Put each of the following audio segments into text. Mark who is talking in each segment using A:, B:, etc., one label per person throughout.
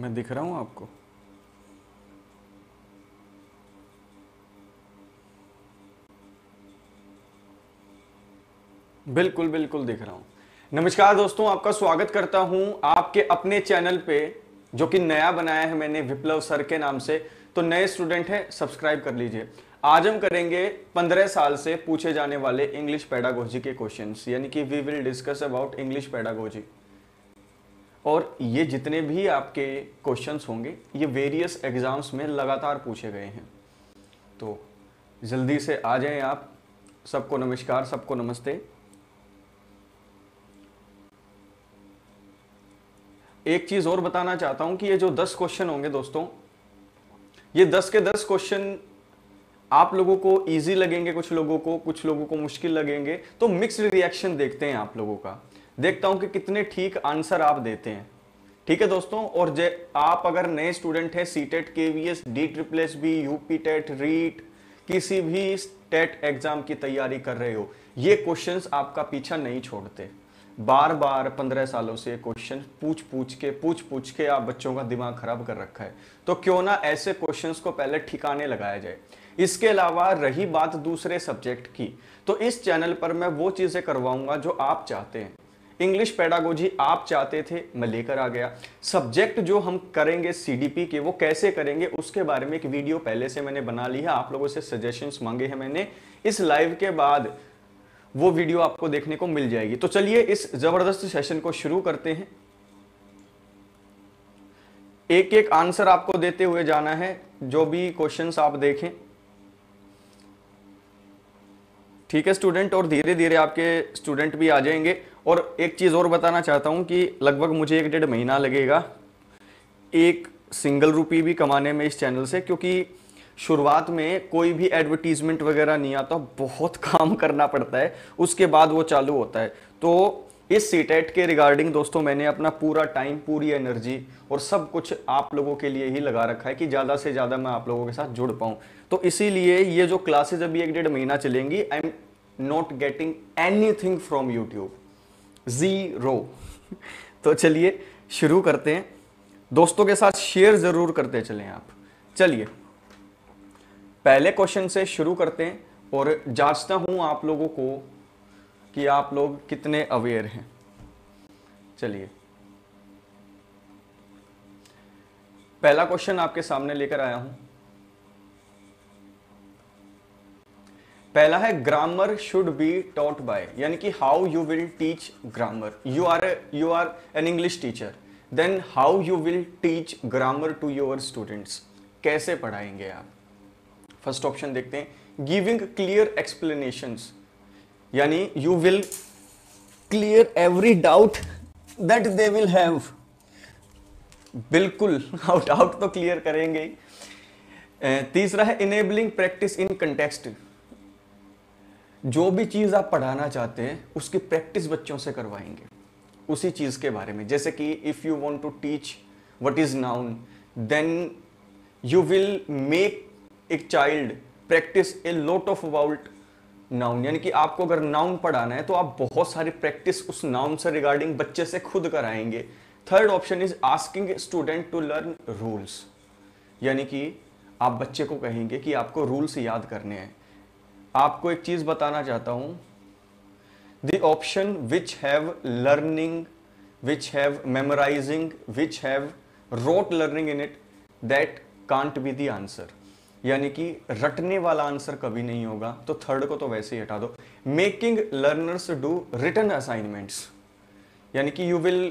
A: मैं दिख रहा हूँ आपको बिल्कुल बिल्कुल दिख रहा हूँ नमस्कार दोस्तों आपका स्वागत करता हूँ आपके अपने चैनल पे जो कि नया बनाया है मैंने विप्लव सर के नाम से तो नए स्टूडेंट हैं सब्सक्राइब कर लीजिए आज हम करेंगे पंद्रह साल से पूछे जाने वाले इंग्लिश पैडागोजी के क्वेश्चंस यानी कि we will discuss about English pedagogy और ये जितने भी आपके क्वेश्चंस होंगे ये वेरियस एग्ज़ाम्स में लगातार पूछे गए हैं तो जल्दी से आ जाएं आप सबको नमस्कार सबको नमस्ते एक चीज़ और बताना चाहता हूं कि ये जो दस क्वेश्चन होंगे दोस्तों ये दस के दस क्वेश्चन आप लोगों को इजी लगेंगे कुछ लोगों को कुछ लोगों को मुश्किल लगेंगे तो मिक्स्ड रिएक्शन देखते हैं आप लोगों का देखता हूं कि कितने ठीक आंसर आप देते हैं ठीक है दोस्तों और जे आप अगर नए स्टूडेंट हैं C TET K V S D triple S B UP TET REET किसी भी टेट एग्जाम e की तैयारी कर रहे हो ये क्वेश्चंस आपका पीछा नहीं छोड़ते बार बार पंद्रह सालों से क्वेश्चन पूछ पूछ के पूछ पूछ के आप बच्चों का दिमाग खराब कर रखा है तो क्यों ना ऐसे क्वेश्चंस को पहले ठिकाने लगाया जाए इसके अलावा रही बात दूसरे सब्जेक्ट की तो इस चैनल पर मैं वो चीज़ें करवाऊंगा जो आप चाहते हैं इंग्लिश पैडागोजी आप चाहते थे मैं लेकर आ गया सब्जेक्ट जो हम करेंगे सीडीपी के वो कैसे करेंगे उसके बारे में एक वीडियो पहले से मैंने बना ली है आप लोगों से सजेशंस मांगे हैं मैंने इस लाइव के बाद वो वीडियो आपको देखने को मिल जाएगी तो चलिए इस जबरदस्त सेशन को शुरू करते हैं एक एक आंसर आपको देते हुए जाना है जो भी क्वेश्चंस आप देखें ठीक है स्टूडेंट और धीरे धीरे आपके स्टूडेंट भी आ जाएंगे और एक चीज़ और बताना चाहता हूँ कि लगभग मुझे एक डेढ़ महीना लगेगा एक सिंगल रुपी भी कमाने में इस चैनल से क्योंकि शुरुआत में कोई भी एडवर्टीजमेंट वगैरह नहीं आता बहुत काम करना पड़ता है उसके बाद वो चालू होता है तो इस सीटेट e के रिगार्डिंग दोस्तों मैंने अपना पूरा टाइम पूरी एनर्जी और सब कुछ आप लोगों के लिए ही लगा रखा है कि ज़्यादा से ज़्यादा मैं आप लोगों के साथ जुड़ पाऊँ तो इसीलिए ये जो क्लासेज अभी एक डेढ़ महीना चलेंगी I am not getting anything from YouTube zero तो चलिए शुरू करते हैं दोस्तों के साथ शेयर जरूर करते चलें आप चलिए पहले क्वेश्चन से शुरू करते हैं और जांचता हूं आप लोगों को कि आप लोग कितने अवेयर हैं चलिए पहला क्वेश्चन आपके सामने लेकर आया हूं पहला है grammar should be taught by यानी कि how you will teach grammar you are you are an English teacher then how you will teach grammar to your students कैसे पढ़ाएंगे आप फर्स्ट ऑप्शन देखते हैं गिविंग क्लियर एक्सप्लेनेशंस यानी you will clear every doubt that they will have बिल्कुल doubt तो clear करेंगे तीसरा है इनेबलिंग प्रैक्टिस इन कंटेक्स्ट जो भी चीज़ आप पढ़ाना चाहते हैं उसकी प्रैक्टिस बच्चों से करवाएंगे उसी चीज़ के बारे में जैसे कि if you want to teach what is noun then you will make a child practice a lot of about noun यानी कि आपको अगर नाउन पढ़ाना है तो आप बहुत सारी प्रैक्टिस उस नाउन से रिगार्डिंग बच्चे से खुद कराएंगे third option is asking student to learn rules यानी कि आप बच्चे को कहेंगे कि आपको रूल्स याद करने हैं आपको एक चीज बताना चाहता हूं the option which have learning which have memorising which have rote learning in it that can't be the answer यानी कि रटने वाला आंसर कभी नहीं होगा तो थर्ड को तो वैसे ही हटा दो making learners do return assignments यानी कि यू विल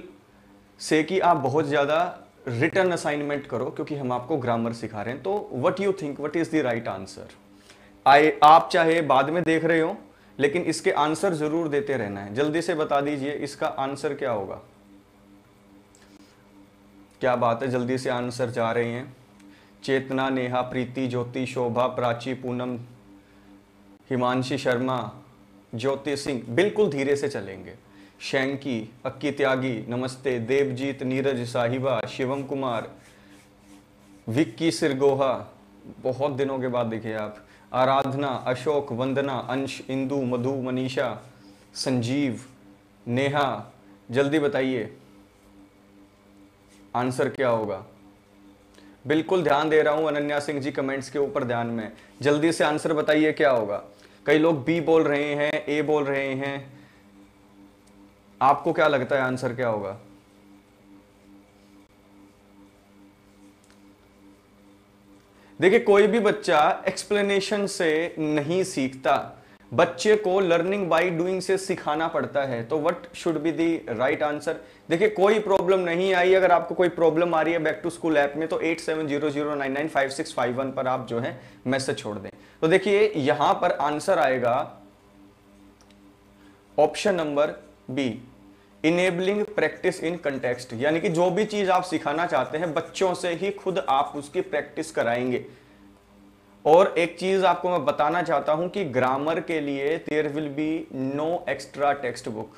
A: से कि आप बहुत ज़्यादा रिटर्न असाइनमेंट करो क्योंकि हम आपको ग्रामर सिखा रहे हैं तो what you think what is the right answer I आप चाहे बाद में देख रहे हो लेकिन इसके आंसर जरूर देते रहना है जल्दी से बता दीजिए इसका आंसर क्या होगा क्या बात है जल्दी से आंसर जा रहे हैं चेतना नेहा प्रीति ज्योति शोभा प्राची पूनम हिमांशी शर्मा ज्योति सिंह बिल्कुल धीरे से चलेंगे शैंकी अक्की त्यागी नमस्ते देवजीत नीरज साहिबा शिवम कुमार विक्की सिरगोहा बहुत दिनों के बाद दिखे आप आराधना अशोक वंदना अंश इंदु मधु मनीषा संजीव नेहा जल्दी बताइए आंसर क्या होगा बिल्कुल ध्यान दे रहा हूं अनन्या सिंह जी कमेंट्स के ऊपर ध्यान में जल्दी से आंसर बताइए क्या होगा कई लोग बी बोल रहे हैं ए बोल रहे हैं आपको क्या लगता है आंसर क्या होगा देखिए कोई भी बच्चा एक्सप्लेनेशन से नहीं सीखता बच्चे को लर्निंग बाई डूइंग से सिखाना पड़ता है तो what should be the right answer देखिए कोई प्रॉब्लम नहीं आई अगर आपको कोई प्रॉब्लम आ रही है बैक टू स्कूल ऐप में तो eight seven zero zero nine nine five six five one पर आप जो है मैसेज छोड़ दें तो देखिए यहां पर आंसर आएगा option number B enabling practice in context यानी कि जो भी चीज आप सिखाना चाहते हैं बच्चों से ही खुद आप उसकी प्रैक्टिस कराएंगे और एक चीज आपको मैं बताना चाहता हूं कि ग्रामर के लिए there will be no extra textbook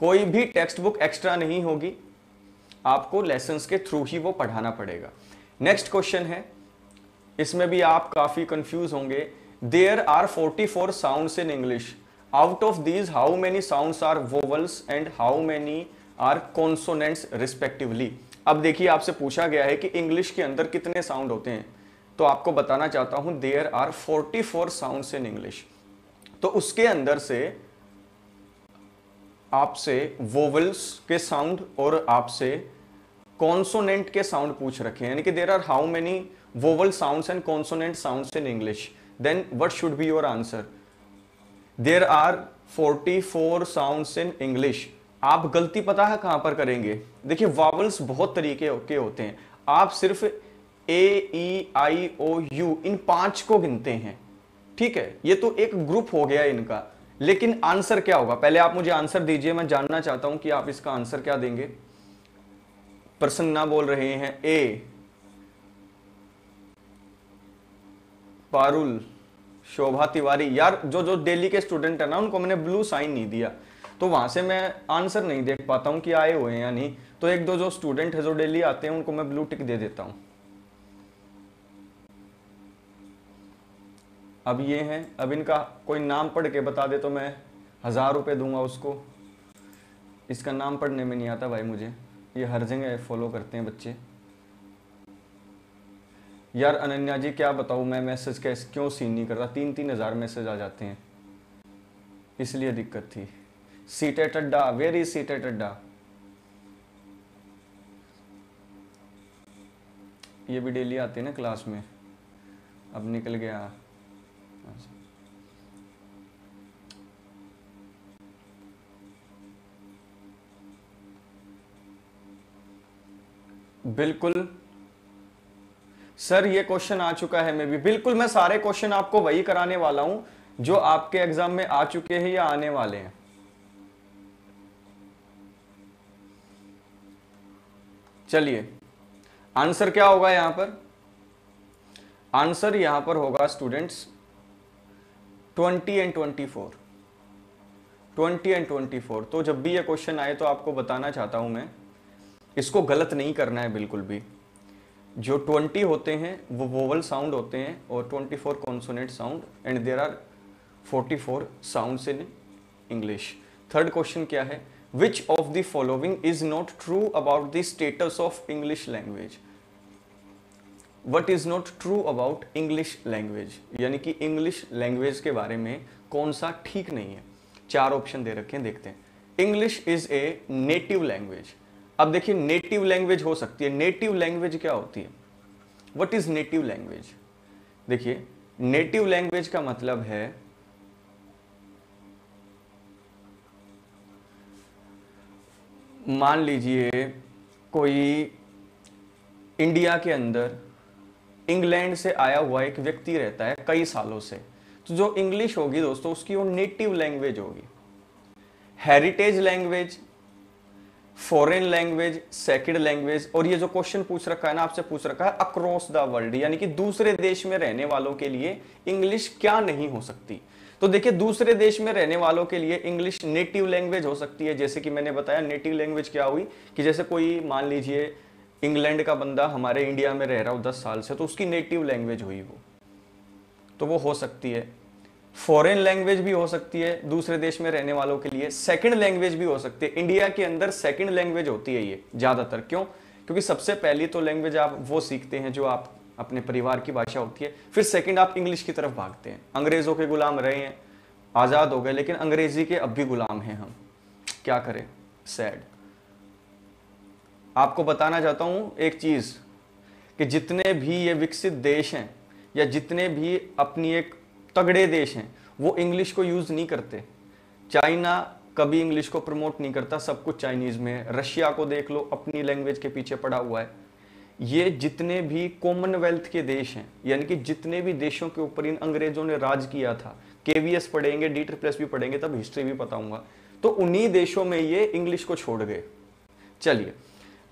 A: कोई भी टेक्स्ट बुक एक्स्ट्रा नहीं होगी आपको लेसन के थ्रू ही वो पढ़ाना पड़ेगा नेक्स्ट क्वेश्चन है इसमें भी आप काफी कंफ्यूज होंगे there are 44 four sound in English out of these how many sound are vowels and how many are consonants respectively अब देखिए आपसे पूछा गया है कि इंग्लिश के अंदर कितने साउंड होते हैं तो आपको बताना चाहता हूं there are 44 sound in English तो उसके अंदर से आपसे वोवल्स के साउंड और आपसे कॉन्सोनेंट के साउंड पूछ रखे हैं यानी कि there are how many vowel sounds and consonant sounds in English then what should be your answer there are 44 sound in English आप गलती पता है कहां पर करेंगे देखिए वावल्स बहुत तरीके के होते हैं आप सिर्फ ए ई आई ओ यू इन पांच को गिनते हैं ठीक है ये तो एक ग्रुप हो गया इनका लेकिन आंसर क्या होगा पहले आप मुझे आंसर दीजिए मैं जानना चाहता हूं कि आप इसका आंसर क्या देंगे ना बोल रहे हैं ए पारुल शोभा तिवारी यार जो जो डेली के स्टूडेंट है ना उनको मैंने ब्लू साइन नहीं दिया तो वहां से मैं आंसर नहीं देख पाता हूँ कि आए हुए हैं या नहीं तो एक दो जो स्टूडेंट है जो डेली आते हैं उनको मैं ब्लू टिक दे देता हूँ अब ये हैं अब इनका कोई नाम पढ़ के बता दे तो मैं हज़ार रुपये दूंगा उसको इसका नाम पढ़ने में नहीं आता भाई मुझे ये हर जगह फॉलो करते हैं बच्चे यार अनन्या जी क्या बताऊँ मैं मैसेज कैसे क्यों सीन नहीं करता तीन तीन हज़ार मैसेज आ जाते हैं इसलिए दिक्कत थी सीटे टड्डा वेरी सीटे टड्डा ये भी डेली आते हैं ना क्लास में अब निकल गया बिल्कुल सर ये क्वेश्चन आ चुका है मैं भी बिल्कुल मैं सारे क्वेश्चन आपको वही कराने वाला हूं जो आपके एग्जाम में आ चुके हैं या आने वाले हैं चलिए आंसर क्या होगा यहां पर आंसर यहां पर होगा स्टूडेंट्स 20 एंड 24 20 एंड 24 तो जब भी ये क्वेश्चन आए तो आपको बताना चाहता हूं मैं इसको गलत नहीं करना है बिल्कुल भी जो ट्वेंटी होते हैं वो वोवल साउंड होते हैं और twenty four consonant sound and there are forty four sound in English third question क्या है which of the following is not true about the status of English language what is not true about English language यानी कि English language के बारे में कौन सा ठीक नहीं है चार ऑप्शन दे रखे हैं देखते हैं English is a native language अब देखिए नेटिव लैंग्वेज हो सकती है नेटिव लैंग्वेज क्या होती है वट इज नेटिव लैंग्वेज देखिए नेटिव लैंग्वेज का मतलब है मान लीजिए कोई इंडिया के अंदर इंग्लैंड से आया हुआ एक व्यक्ति रहता है कई सालों से तो जो इंग्लिश होगी दोस्तों उसकी वो नेटिव लैंग्वेज होगी heritage language foreign language second language और ये जो क्वेश्चन पूछ रखा है ना आपसे पूछ रखा है अक्रॉस द वर्ल्ड यानी कि दूसरे देश में रहने वालों के लिए इंग्लिश क्या नहीं हो सकती तो देखिए दूसरे देश में रहने वालों के लिए इंग्लिश नेटिव लैंग्वेज हो सकती है जैसे कि मैंने बताया नेटिव लैंग्वेज क्या हुई कि जैसे कोई मान लीजिए इंग्लैंड का बंदा हमारे इंडिया में रह रहा हो दस साल से तो उसकी नेटिव लैंग्वेज हुई वो तो वो हो सकती है फॉरेन लैंग्वेज भी हो सकती है दूसरे देश में रहने वालों के लिए सेकंड लैंग्वेज भी हो सकती है इंडिया के अंदर सेकंड लैंग्वेज होती है ये ज़्यादातर क्यों क्योंकि सबसे पहली तो लैंग्वेज आप वो सीखते हैं जो आप अपने परिवार की भाषा होती है फिर सेकंड आप इंग्लिश की तरफ भागते हैं अंग्रेज़ों के गुलाम रहे हैं आज़ाद हो गए लेकिन अंग्रेज़ी के अब भी गुलाम हैं हम क्या करें सैड आपको बताना चाहता हूँ एक चीज़ कि जितने भी ये विकसित देश हैं या जितने भी अपनी एक तगड़े देश हैं वो इंग्लिश को यूज़ नहीं करते चाइना कभी इंग्लिश को प्रमोट नहीं करता सब कुछ चाइनीज़ में है रशिया को देख लो अपनी लैंग्वेज के पीछे पड़ा हुआ है ये जितने भी कॉमनवेल्थ के देश हैं यानी कि जितने भी देशों के ऊपर इन अंग्रेजों ने राज किया था के पढ़ेंगे डी ट्रिप्लस भी पढ़ेंगे तब हिस्ट्री भी बताऊंगा तो उन्हीं देशों में ये इंग्लिश को छोड़ गए चलिए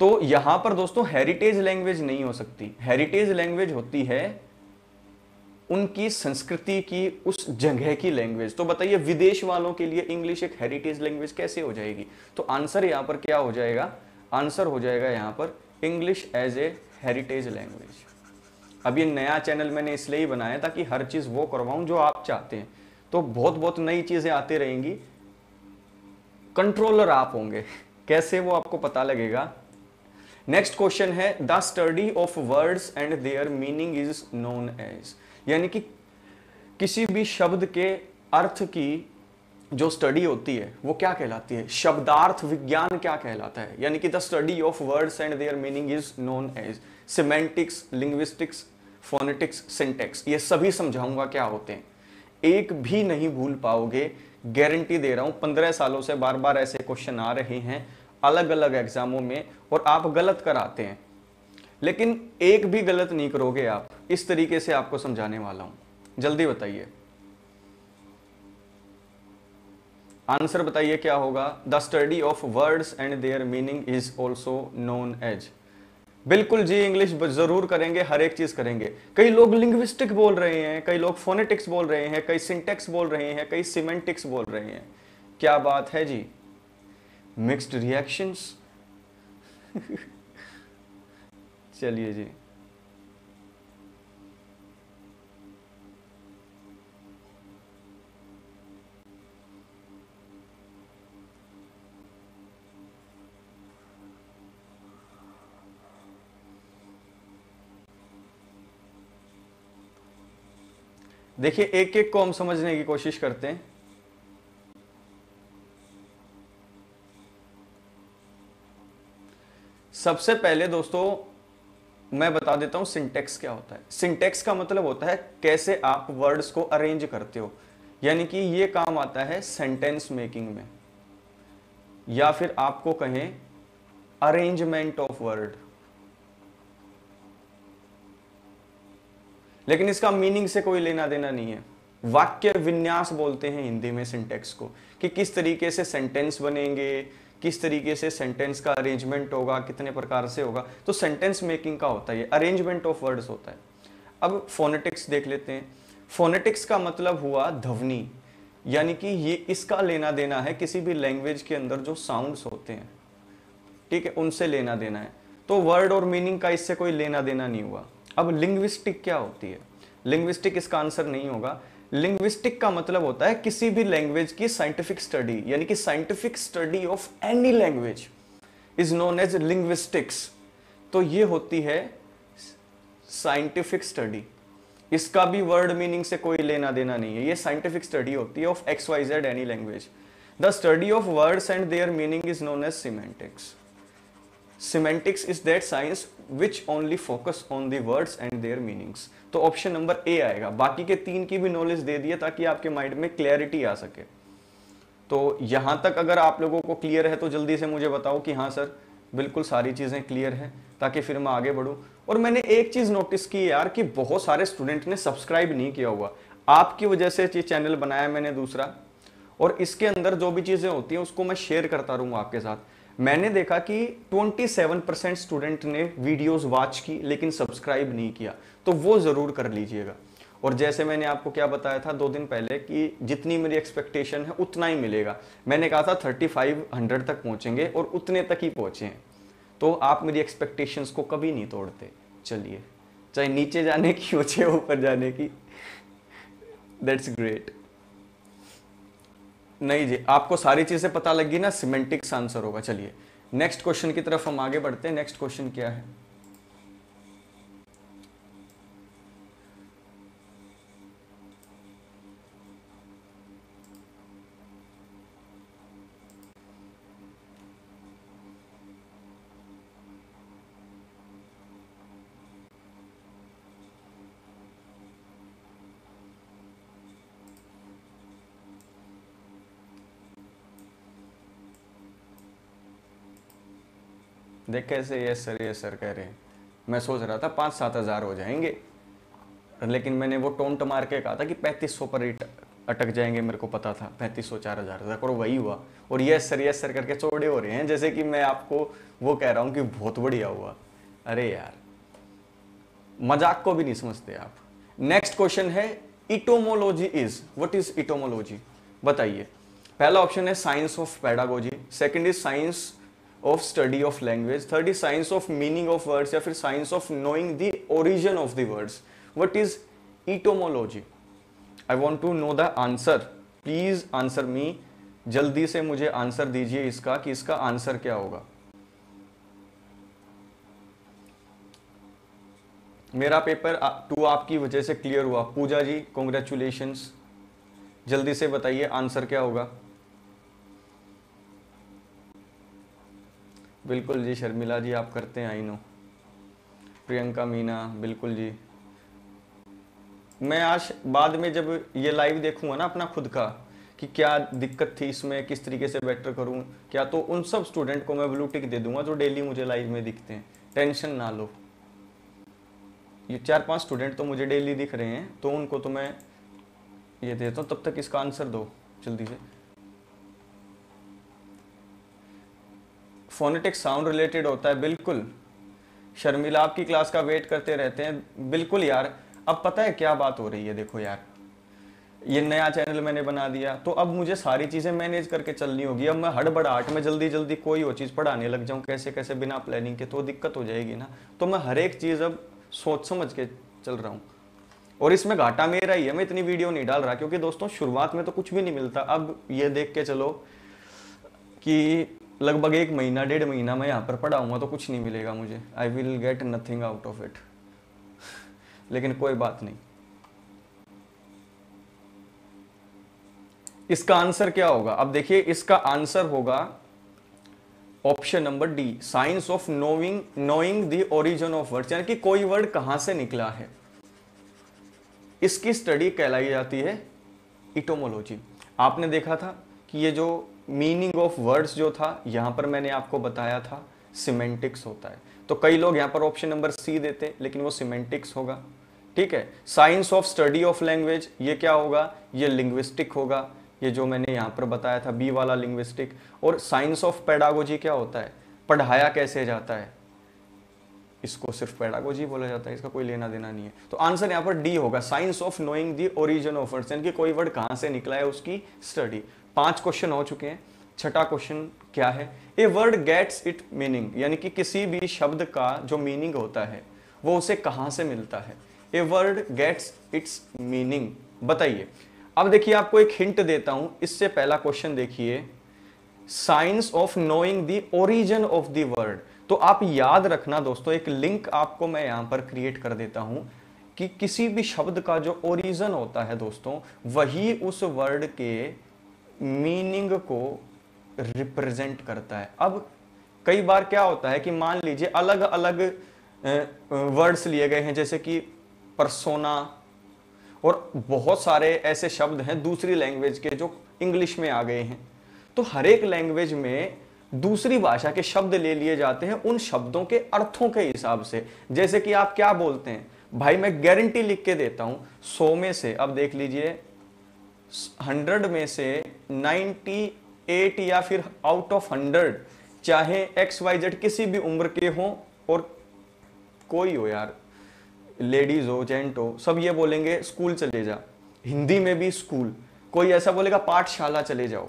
A: तो यहां पर दोस्तों हेरिटेज लैंग्वेज नहीं हो सकती हेरिटेज लैंग्वेज होती है उनकी संस्कृति की उस जगह की लैंग्वेज तो बताइए विदेश वालों के लिए इंग्लिश एक हेरिटेज लैंग्वेज कैसे हो जाएगी तो आंसर यहाँ पर क्या हो जाएगा आंसर हो जाएगा यहाँ पर English as a heritage language अब ये नया चैनल मैंने इसलिए ही बनाया ताकि हर चीज़ वो करवाऊं जो आप चाहते हैं तो बहुत बहुत नई चीज़ें आती रहेंगी कंट्रोलर आप होंगे कैसे वो आपको पता लगेगा नेक्स्ट क्वेश्चन है the study of words and their meaning is known as यानी कि किसी भी शब्द के अर्थ की जो स्टडी होती है वो क्या कहलाती है शब्दार्थ विज्ञान क्या कहलाता है यानी कि the study of words and their meaning is known as semantics linguistics phonetics syntax ये सभी समझाऊंगा क्या होते हैं एक भी नहीं भूल पाओगे गारंटी दे रहा हूं पंद्रह सालों से बार बार ऐसे क्वेश्चन आ रहे हैं अलग अलग एग्जामों में और आप गलत कराते हैं लेकिन एक भी गलत नहीं करोगे आप इस तरीके से आपको समझाने वाला हूं जल्दी बताइए आंसर बताइए क्या होगा the study of words and their meaning is also known as बिल्कुल जी इंग्लिश जरूर करेंगे हर एक चीज करेंगे कई लोग लिंग्विस्टिक बोल रहे हैं कई लोग फोनेटिक्स बोल रहे हैं कई सिंटेक्स बोल रहे हैं कई सीमेंटिक्स बोल रहे हैं क्या बात है जी मिक्स्ड रिएक्शंस चलिए जी देखिए एक एक को हम समझने की कोशिश करते हैं सबसे पहले दोस्तों मैं बता देता हूं सिंटेक्स क्या होता है सिंटेक्स का मतलब होता है कैसे आप वर्ड्स को अरेंज करते हो यानी कि ये काम आता है सेंटेंस मेकिंग में या फिर आपको कहें अरेंजमेंट ऑफ वर्ड लेकिन इसका मीनिंग से कोई लेना देना नहीं है वाक्य विन्यास बोलते हैं हिंदी में सिंटेक्स को कि किस तरीके से सेंटेंस बनेंगे किस तरीके से सेंटेंस का अरेंजमेंट होगा कितने प्रकार से होगा तो सेंटेंस मेकिंग का होता है अरेंजमेंट ऑफ वर्ड्स होता है अब फोनेटिक्स देख लेते हैं फोनेटिक्स का मतलब हुआ ध्वनि यानी कि ये इसका लेना देना है किसी भी लैंग्वेज के अंदर जो साउंड्स होते हैं ठीक है उनसे लेना देना है तो वर्ड और मीनिंग का इससे कोई लेना देना नहीं हुआ अब लिंग्विस्टिक क्या होती है लिंग्विस्टिक इसका आंसर नहीं होगा लिंग्विस्टिक का मतलब होता है किसी भी लैंग्वेज की साइंटिफिक स्टडी यानी कि scientific study of any language is known as linguistics तो ये होती है साइंटिफिक स्टडी इसका भी वर्ड मीनिंग से कोई लेना देना नहीं है ये साइंटिफिक स्टडी होती है of X Y Z any language the study of words and their meaning is known as semantics semantics is that science which only focus on the words and their meanings तो option number A आएगा बाकी के तीन की भी knowledge दे दिए ताकि आपके माइंड में क्लैरिटी आ सके तो यहां तक अगर आप लोगों को क्लियर है तो जल्दी से मुझे बताओ कि हाँ सर बिल्कुल सारी चीज़ें क्लियर है ताकि फिर मैं आगे बढ़ू और मैंने एक चीज़ नोटिस की यार कि बहुत सारे स्टूडेंट ने सब्सक्राइब नहीं किया हुआ आपकी वजह से ये चैनल बनाया मैंने दूसरा और इसके अंदर जो भी चीज़ें होती हैं उसको मैं शेयर करता रहूंगा आपके साथ मैंने देखा कि 27 परसेंट स्टूडेंट ने वीडियोस वॉच की लेकिन सब्सक्राइब नहीं किया तो वो ज़रूर कर लीजिएगा और जैसे मैंने आपको क्या बताया था दो दिन पहले कि जितनी मेरी एक्सपेक्टेशन है उतना ही मिलेगा मैंने कहा था 3500 तक पहुंचेंगे और उतने तक ही पहुंचे हैं तो आप मेरी एक्सपेक्टेशंस को कभी नहीं तोड़ते चलिए चाहे नीचे जाने की हो चाहे ऊपर जाने की दैट्स ग्रेट नहीं जी आपको सारी चीज़ें पता लगी ना सिमेंटिक्स आंसर होगा चलिए नेक्स्ट क्वेश्चन की तरफ हम आगे बढ़ते हैं नेक्स्ट क्वेश्चन क्या है देख कैसे यस सर यस सर कह रहे हैं मैं सोच रहा था पाँच सात हज़ार हो जाएंगे लेकिन मैंने वो टोंट मार के कहा था कि पैंतीस सौ पर रेट अटक जाएंगे मेरे को पता था पैंतीस सौ चार हज़ार तक और वही हुआ और यस सर यस सर करके चौड़े हो रहे हैं जैसे कि मैं आपको वो कह रहा हूँ कि बहुत बढ़िया हुआ अरे यार मजाक को भी नहीं समझते आप नेक्स्ट क्वेश्चन है etymology is what is etymology बताइए पहला ऑप्शन है science of pedagogy second is science of study of language third is science of meaning of words या फिर science of knowing the origin of the words what is etymology I want to know the answer please answer me जल्दी से मुझे answer दीजिए इसका कि इसका answer क्या होगा मेरा पेपर टू आपकी वजह से क्लियर हुआ पूजा जी कॉन्ग्रेचुलेशन जल्दी से बताइए आंसर क्या होगा बिल्कुल जी शर्मिला जी आप करते हैं आई नो प्रियंका मीना बिल्कुल जी मैं आज बाद में जब ये लाइव देखूंगा ना अपना खुद का कि क्या दिक्कत थी इसमें किस तरीके से बेटर करूं क्या तो उन सब स्टूडेंट को मैं ब्लू टिक दे दूंगा जो डेली मुझे लाइव में दिखते हैं टेंशन ना लो ये चार पांच स्टूडेंट तो मुझे डेली दिख रहे हैं तो उनको तो मैं ये देता हूँ तब तक इसका आंसर दो जल्दी से फोनेटिक साउंड रिलेटेड होता है बिल्कुल शर्मिला आपकी क्लास का वेट करते रहते हैं बिल्कुल यार अब पता है क्या बात हो रही है देखो यार ये नया चैनल मैंने बना दिया तो अब मुझे सारी चीज़ें मैनेज करके चलनी होगी अब मैं हड़बड़ाहट में जल्दी जल्दी कोई और चीज़ पढ़ाने लग जाऊँ कैसे कैसे बिना प्लानिंग के तो दिक्कत हो जाएगी ना तो मैं हर एक चीज़ अब सोच समझ के चल रहा हूँ और इसमें घाटा मेरा ही है मैं इतनी वीडियो नहीं डाल रहा क्योंकि दोस्तों शुरुआत में तो कुछ भी नहीं मिलता अब ये देख के चलो कि लगभग एक महीना डेढ़ महीना मैं यहाँ पर पढ़ाऊँगा तो कुछ नहीं मिलेगा मुझे I will get nothing out of it लेकिन कोई बात नहीं इसका आंसर क्या होगा अब देखिए इसका आंसर होगा option number D science of knowing knowing the origin of word यानी कि कोई वर्ड कहां से निकला है इसकी स्टडी कहलाई जाती है इटोमोलॉजी आपने देखा था कि ये जो मीनिंग ऑफ वर्ड्स जो था यहां पर मैंने आपको बताया था सिमेंटिक्स होता है तो कई लोग यहां पर ऑप्शन नंबर सी देते लेकिन वो सिमेंटिक्स होगा ठीक है science of study of language ये क्या होगा ये लिंग्विस्टिक होगा ये जो मैंने यहां पर बताया था बी वाला लिंग्विस्टिक और साइंस ऑफ पेडागोजी क्या होता है पढ़ाया कैसे जाता है इसको सिर्फ पेडागोजी बोला जाता है इसका कोई लेना देना नहीं है तो आंसर यहां पर डी होगा science of knowing the origin of words यानी कि कोई वर्ड कहां से निकला है उसकी स्टडी पांच क्वेश्चन हो चुके हैं छठा क्वेश्चन क्या है a word gets it meaning यानी कि किसी भी शब्द का जो मीनिंग होता है वो उसे कहाँ से मिलता है a word gets its meaning बताइए अब देखिए आपको एक हिंट देता हूं इससे पहला क्वेश्चन देखिए science of knowing the origin of the word तो आप याद रखना दोस्तों एक लिंक आपको मैं यहां पर क्रिएट कर देता हूं कि किसी भी शब्द का जो ओरिजन होता है दोस्तों वही उस वर्ड के मीनिंग को रिप्रेजेंट करता है अब कई बार क्या होता है कि मान लीजिए अलग अलग वर्ड्स लिए गए हैं जैसे कि परसोना और बहुत सारे ऐसे शब्द हैं दूसरी लैंग्वेज के जो इंग्लिश में आ गए हैं तो हर एक लैंग्वेज में दूसरी भाषा के शब्द ले लिए जाते हैं उन शब्दों के अर्थों के हिसाब से जैसे कि आप क्या बोलते हैं भाई मैं गारंटी लिख के देता हूं सो में से अब देख लीजिए हंड्रेड में से 98 एट या फिर आउट ऑफ हंड्रेड चाहे एक्स वाई जेड किसी भी उम्र के हों और कोई हो यार लेडीज हो जेंट हो सब ये बोलेंगे स्कूल चले जा हिंदी में भी स्कूल कोई ऐसा बोलेगा पाठशाला चले जाओ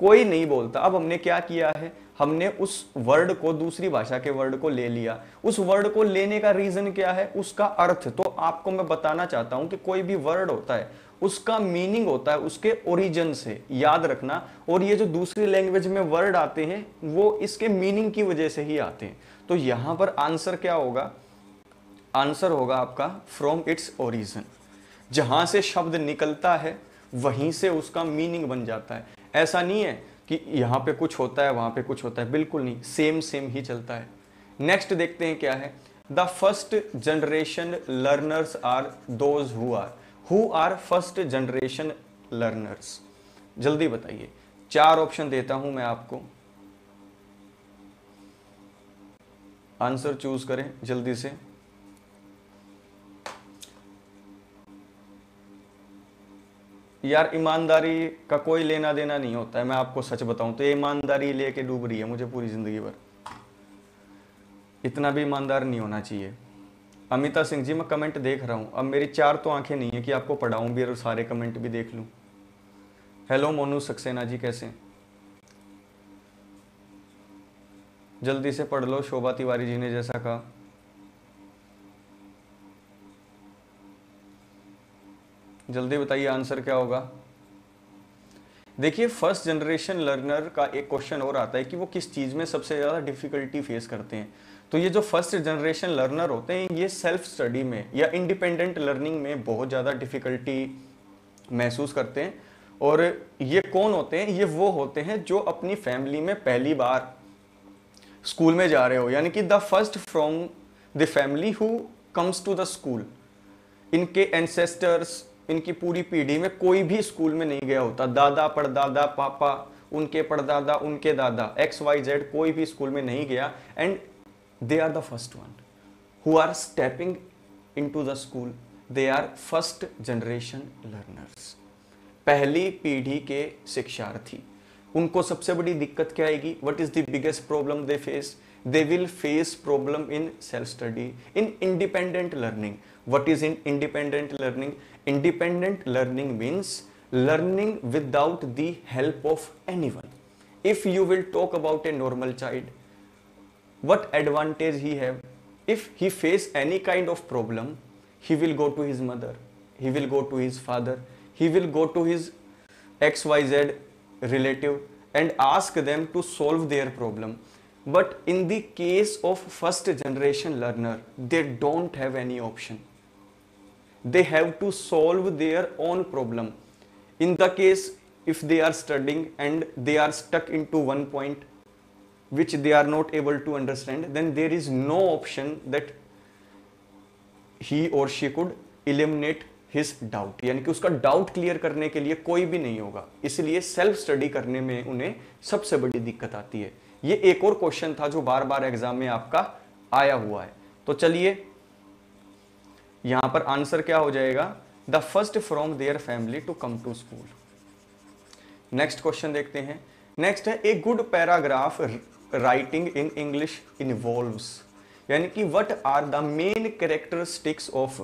A: कोई नहीं बोलता अब हमने क्या किया है हमने उस वर्ड को दूसरी भाषा के वर्ड को ले लिया उस वर्ड को लेने का रीजन क्या है उसका अर्थ तो आपको मैं बताना चाहता हूं कि कोई भी वर्ड होता है उसका मीनिंग होता है उसके ओरिजिन से याद रखना और ये जो दूसरी लैंग्वेज में वर्ड आते हैं वो इसके मीनिंग की वजह से ही आते हैं तो यहां पर आंसर क्या होगा आंसर होगा आपका फ्रॉम इट्स ओरिजिन जहां से शब्द निकलता है वहीं से उसका मीनिंग बन जाता है ऐसा नहीं है कि यहां पे कुछ होता है वहां पे कुछ होता है बिल्कुल नहीं सेम सेम ही चलता है नेक्स्ट देखते हैं क्या है the first generation learners are those who are who are first generation learners जल्दी बताइए चार ऑप्शन देता हूं मैं आपको आंसर चूज करें जल्दी से यार ईमानदारी का कोई लेना देना नहीं होता है मैं आपको सच बताऊं तो ईमानदारी लेके डूब रही है मुझे पूरी जिंदगी भर इतना भी ईमानदार नहीं होना चाहिए अमिता सिंह जी मैं कमेंट देख रहा हूँ अब मेरी चार तो आंखें नहीं है कि आपको पढ़ाऊँ भी और सारे कमेंट भी देख लूँ हेलो मोनू सक्सेना जी कैसे जल्दी से पढ़ लो शोभा तिवारी जी ने जैसा कहा जल्दी बताइए आंसर क्या होगा देखिए फर्स्ट जनरेशन लर्नर का एक क्वेश्चन और आता है कि वो किस चीज़ में सबसे ज़्यादा डिफिकल्टी फेस करते हैं तो ये जो फर्स्ट जनरेशन लर्नर होते हैं ये सेल्फ स्टडी में या इंडिपेंडेंट लर्निंग में बहुत ज़्यादा डिफ़िकल्टी महसूस करते हैं और ये कौन होते हैं ये वो होते हैं जो अपनी फैमिली में पहली बार स्कूल में जा रहे हो यानी कि the first from the family who comes to the school इनके एंसेस्टर्स इनकी पूरी पीढ़ी में कोई भी स्कूल में नहीं गया होता दादा परदादा पापा उनके परदादा उनके दादा एक्स वाई जेड कोई भी स्कूल में नहीं गया and they are the first one who are stepping into the school they are first generation learners पहली पीढ़ी के शिक्षार्थी उनको सबसे बड़ी दिक्कत क्या आएगी what is the biggest problem they face they will face problem in self study in independent learning what is in independent learning independent learning means learning without the help of anyone if you will talk about a normal child what advantage he have if he face any kind of problem he will go to his mother he will go to his father he will go to his xyz relative and ask them to solve their problem but in the case of first generation learner they don't have any option they have to solve their own problem in the case if they are studying and they are stuck into one point which they are not able to understand then there is no option that he और she could eliminate his doubt यानी कि उसका doubt clear करने के लिए कोई भी नहीं होगा इसलिए सेल्फ स्टडी करने में उन्हें सबसे बड़ी दिक्कत आती है ये एक और क्वेश्चन था जो बार बार एग्जाम में आपका आया हुआ है तो चलिए यहां पर आंसर क्या हो जाएगा the first from their family to come to school next question देखते हैं नेक्स्ट है a good paragraph writing in English involves यानी कि what are the main characteristics of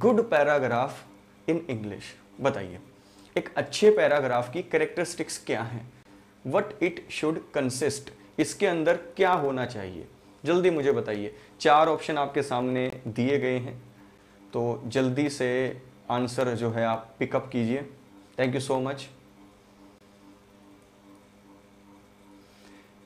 A: good paragraph in English बताइए एक अच्छे पैराग्राफ की कैरेक्टरिस्टिक्स क्या हैं वट इट शुड कंसिस्ट इसके अंदर क्या होना चाहिए जल्दी मुझे बताइए चार ऑप्शन आपके सामने दिए गए हैं तो जल्दी से आंसर जो है आप पिकअप कीजिए थैंक यू सो मच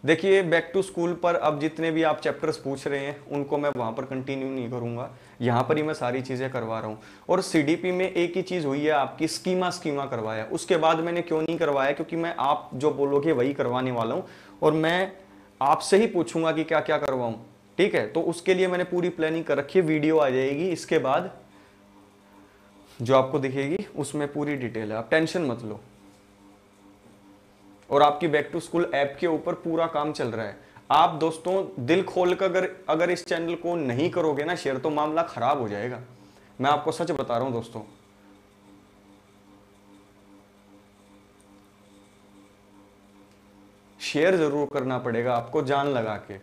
A: देखिए बैक टू स्कूल पर अब जितने भी आप चैप्टर्स पूछ रहे हैं उनको मैं वहाँ पर कंटिन्यू नहीं करूँगा यहाँ पर ही मैं सारी चीज़ें करवा रहा हूँ और सी में एक ही चीज़ हुई है आपकी स्कीमा स्कीमा करवाया उसके बाद मैंने क्यों नहीं करवाया क्योंकि मैं आप जो बोलोगे वही करवाने वाला हूँ और मैं आपसे ही पूछूंगा कि क्या क्या करवाऊँ ठीक है तो उसके लिए मैंने पूरी प्लानिंग कर रखी है वीडियो आ जाएगी इसके बाद जो आपको दिखेगी उसमें पूरी डिटेल है आप टेंशन मत लो और आपकी बैक टू स्कूल ऐप के ऊपर पूरा काम चल रहा है आप दोस्तों दिल खोल कर अगर अगर इस चैनल को नहीं करोगे ना शेयर तो मामला खराब हो जाएगा मैं आपको सच बता रहा हूं दोस्तों शेयर जरूर करना पड़ेगा आपको जान लगा के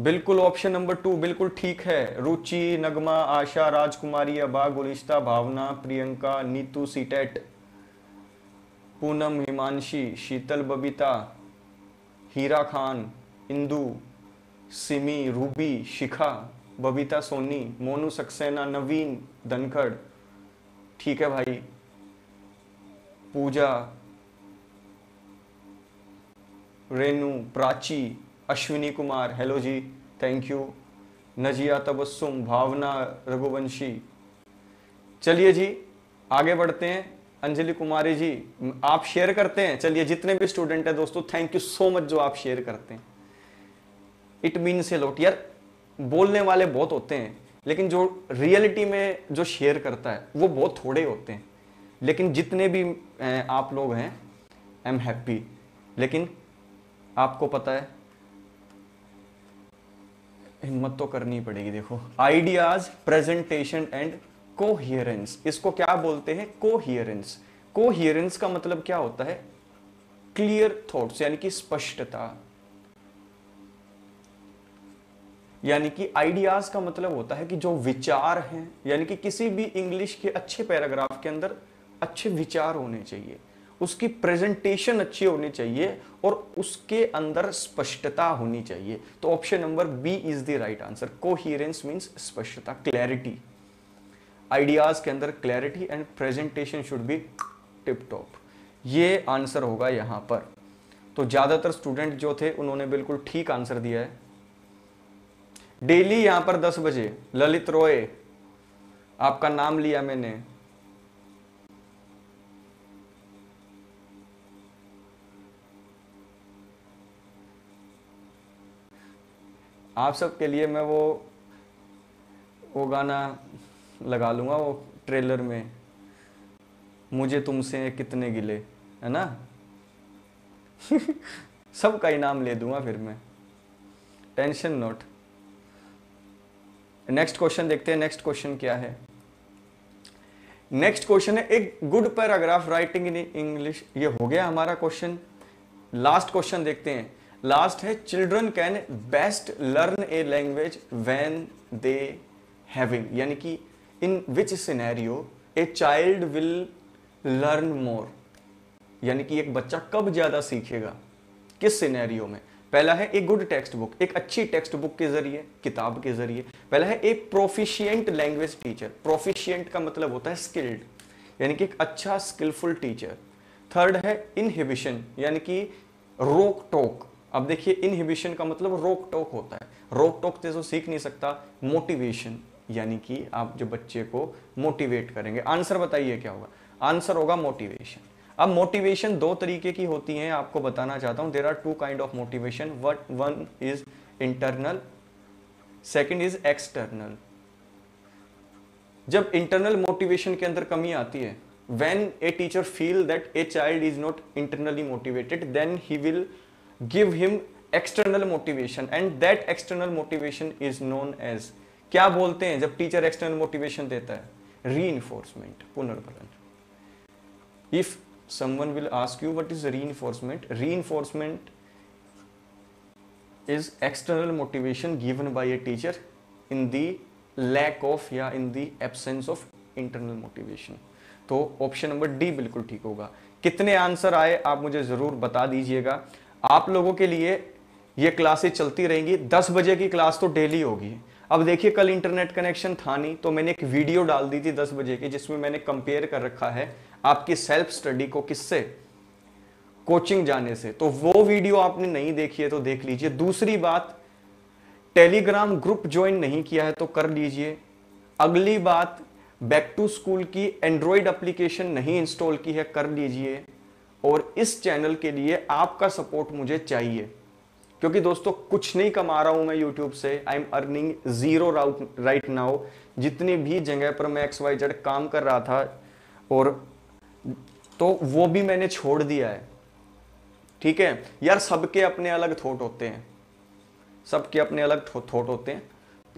A: बिल्कुल ऑप्शन नंबर टू बिल्कुल ठीक है रुचि नगमा आशा राजकुमारी अबा गुलिश्ता भावना प्रियंका नीतू सीटेट पूनम हिमांशी शीतल बबीता हीरा खान इंदु सिमी रूबी शिखा बबीता सोनी मोनू सक्सेना नवीन धनखड़ ठीक है भाई Pooja Renu Prachi Ashwini Kumar hello ji thank you Naziya Tabassum Bhavna Raghuvanshi चलिए जी आगे बढ़ते हैं अंजलि कुमारी जी आप शेयर करते हैं चलिए जितने भी स्टूडेंट हैं दोस्तों थैंक यू सो मच जो आप शेयर करते हैं इट मीन से लोट यार बोलने वाले बहुत होते हैं लेकिन जो रियलिटी में जो शेयर करता है वो बहुत थोड़े होते हैं लेकिन जितने भी आप लोग हैं आई एम हैप्पी लेकिन आपको पता है हिम्मत तो करनी पड़ेगी देखो आइडियाज प्रेजेंटेशन एंड कोहियरेंस इसको क्या बोलते हैं कोहियरेंस कोहियरेंस का मतलब क्या होता है क्लियर थॉट्स यानी कि स्पष्टता यानी कि आइडियाज का मतलब होता है कि जो विचार हैं यानी कि किसी भी इंग्लिश के अच्छे पैराग्राफ के अंदर अच्छे विचार होने चाहिए उसकी प्रेजेंटेशन अच्छी होनी चाहिए और उसके अंदर स्पष्टता होनी चाहिए तो option number B is the right answer coherence means स्पष्टता क्लैरिटी आइडियाज के अंदर clarity and presentation should be tip top ये आंसर होगा यहां पर तो ज़्यादातर स्टूडेंट जो थे उन्होंने बिल्कुल ठीक आंसर दिया है डेली यहां पर 10 बजे ललित रॉय आपका नाम लिया मैंने आप सब के लिए मैं वो वो गाना लगा लूँगा वो ट्रेलर में मुझे तुमसे कितने गिले है ना सबका इनाम ले दूंगा फिर मैं टेंशन नोट नेक्स्ट क्वेश्चन देखते हैं नेक्स्ट क्वेश्चन क्या है नेक्स्ट क्वेश्चन है एक good paragraph writing in English ये हो गया हमारा क्वेश्चन लास्ट क्वेश्चन देखते हैं लास्ट है children can best learn a language when they having यानी कि in which scenario a child will learn more यानी कि एक बच्चा कब ज़्यादा सीखेगा किस सिनेरियो में पहला है ए गुड टेक्स्ट बुक एक अच्छी टेक्स्ट बुक के जरिए किताब के जरिए पहला है एक प्रोफिशियंट लैंग्वेज टीचर प्रोफिशियंट का मतलब होता है स्किल्ड यानी कि एक अच्छा स्किलफुल टीचर थर्ड है इनहिबिशन यानी कि रोक टोक अब देखिए इनहिबिशन का मतलब रोक टोक होता है रोक टोक से तो सीख नहीं सकता मोटिवेशन यानी कि आप जो बच्चे को मोटिवेट करेंगे आंसर बताइए क्या होगा आंसर होगा मोटिवेशन अब मोटिवेशन दो तरीके की होती है आपको बताना चाहता हूं there are two kind of motivation what one is internal second is external जब इंटरनल मोटिवेशन के अंदर कमी आती है when a teacher feel that a child is not internally motivated then he will give him external motivation and that external motivation is known as क्या बोलते हैं जब टीचर एक्सटर्नल मोटिवेशन देता है री इन्फोर्समेंट पुनर्बलन if someone will ask you what is reinforcement reinforcement is external motivation given by a teacher in the lack of या in the absence of internal motivation तो option number D बिल्कुल ठीक होगा कितने answer आए आप मुझे जरूर बता दीजिएगा आप लोगों के लिए ये क्लासेज चलती रहेंगी दस बजे की क्लास तो डेली होगी अब देखिए कल इंटरनेट कनेक्शन था नहीं तो मैंने एक वीडियो डाल दी थी दस बजे की जिसमें मैंने कंपेयर कर रखा है आपकी सेल्फ स्टडी को किससे कोचिंग जाने से तो वो वीडियो आपने नहीं देखी है तो देख लीजिए दूसरी बात टेलीग्राम ग्रुप ज्वाइन नहीं किया है तो कर लीजिए अगली बात बैक टू स्कूल की एंड्रॉयड एप्लीकेशन नहीं इंस्टॉल की है कर लीजिए और इस चैनल के लिए आपका सपोर्ट मुझे चाहिए क्योंकि दोस्तों कुछ नहीं कमा रहा हूं मैं यूट्यूब से I am earning zero right now जितनी भी जगह पर मैं एक्स वाई जेड काम कर रहा था और तो वो भी मैंने छोड़ दिया है ठीक है यार सबके अपने अलग थॉट होते हैं सबके अपने अलग थॉट होते हैं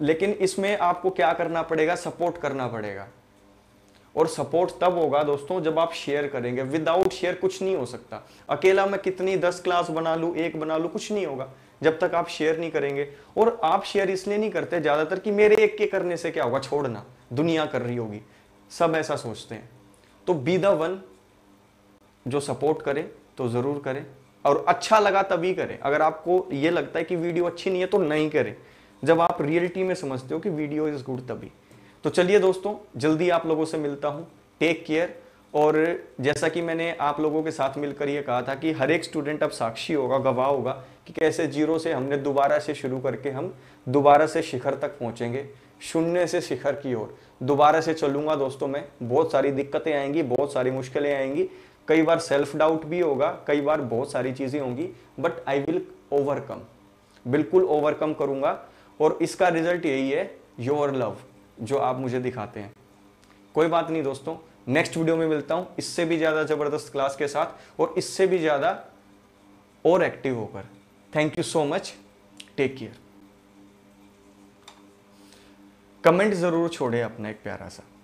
A: लेकिन इसमें आपको क्या करना पड़ेगा सपोर्ट करना पड़ेगा और सपोर्ट तब होगा दोस्तों जब आप शेयर करेंगे विदाउट शेयर कुछ नहीं हो सकता अकेला मैं कितनी दस क्लास बना लूँ एक बना लूँ कुछ नहीं होगा जब तक आप शेयर नहीं करेंगे और आप शेयर इसलिए नहीं करते ज़्यादातर कि मेरे एक के करने से क्या होगा छोड़ना दुनिया कर रही होगी सब ऐसा सोचते हैं तो बी द वन जो सपोर्ट करे तो ज़रूर करें और अच्छा लगा तभी करें अगर आपको ये लगता है कि वीडियो अच्छी नहीं है तो नहीं करें जब आप रियलिटी में समझते हो कि वीडियो इज़ गुड तभी तो चलिए दोस्तों जल्दी आप लोगों से मिलता हूँ टेक केयर और जैसा कि मैंने आप लोगों के साथ मिलकर ये कहा था कि हर एक स्टूडेंट अब साक्षी होगा गवाह होगा कि कैसे जीरो से हमने दोबारा से शुरू करके हम दोबारा से शिखर तक पहुँचेंगे शून्य से शिखर की ओर दोबारा से चलूँगा दोस्तों मैं बहुत सारी दिक्कतें आएंगी बहुत सारी मुश्किलें आएंगी कई बार सेल्फ डाउट भी होगा कई बार बहुत सारी चीज़ें होंगी बट आई विल ओवरकम बिल्कुल ओवरकम करूँगा और इसका रिजल्ट यही है योर लव जो आप मुझे दिखाते हैं कोई बात नहीं दोस्तों नेक्स्ट वीडियो में मिलता हूं इससे भी ज़्यादा ज़बरदस्त क्लास के साथ और इससे भी ज़्यादा और एक्टिव होकर thank you so much take care comment ज़रूर छोड़े अपना एक प्यारा सा